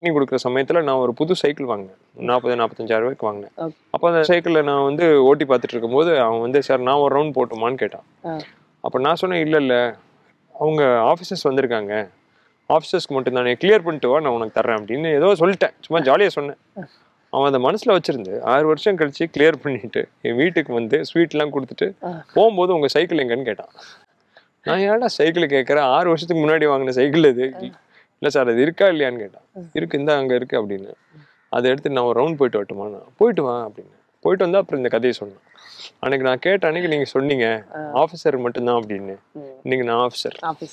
பண்ணி கொடுக்குற சமயத்தில் நான் ஒரு புது சைக்கிள் வாங்கினேன் நாற்பது நாற்பத்தஞ்சாயிரம் ரூபாய்க்கு வாங்கினேன் அப்போ அந்த சைக்கிளில் நான் வந்து ஓட்டி பார்த்துட்டு இருக்கும்போது அவன் வந்து சார் நான் ஒரு ரவுண்ட் போட்டுமான்னு கேட்டான் அப்போ நான் சொன்னேன் இல்லை இல்லை அவங்க ஆஃபீஸர்ஸ் வந்திருக்காங்க ஆஃபீஸர்ஸ்க்கு மட்டும் நான் கிளியர் பண்ணிட்டு வா நான் உனக்கு தரேன் அப்படின்னு ஏதோ சொல்லிட்டேன் சும்மா ஜாலியாக சொன்னேன் அவன் அந்த மனசில் வச்சிருந்து ஆறு வருஷம் கழிச்சு கிளியர் பண்ணிட்டு என் வீட்டுக்கு வந்து ஸ்வீட்லாம் கொடுத்துட்டு போகும்போது உங்கள் சைக்கிள் எங்கன்னு கேட்டான் நான் ஏன்டா சைக்கிள் கேட்குறேன் ஆறு வருஷத்துக்கு முன்னாடி வாங்கின சைக்கிள் இது இல்லை சார் அது இருக்கா இல்லையான்னு கேட்டான் இருக்கு இந்த அங்க இருக்கு அப்படின்னு அதை எடுத்து நான் ஒரு ரவுண்ட் போயிட்டு வரட்டுமா நான் போயிட்டு வா அப்படின்னு போயிட்டு வந்தா அப்புறம் இந்த கதையை சொன்னேன் அன்னைக்கு நான் கேட்ட அன்னைக்கு நீங்க சொன்னீங்க ஆபீசர் மட்டும்தான் அப்படின்னு இன்னைக்கு நான் ஆபீசர்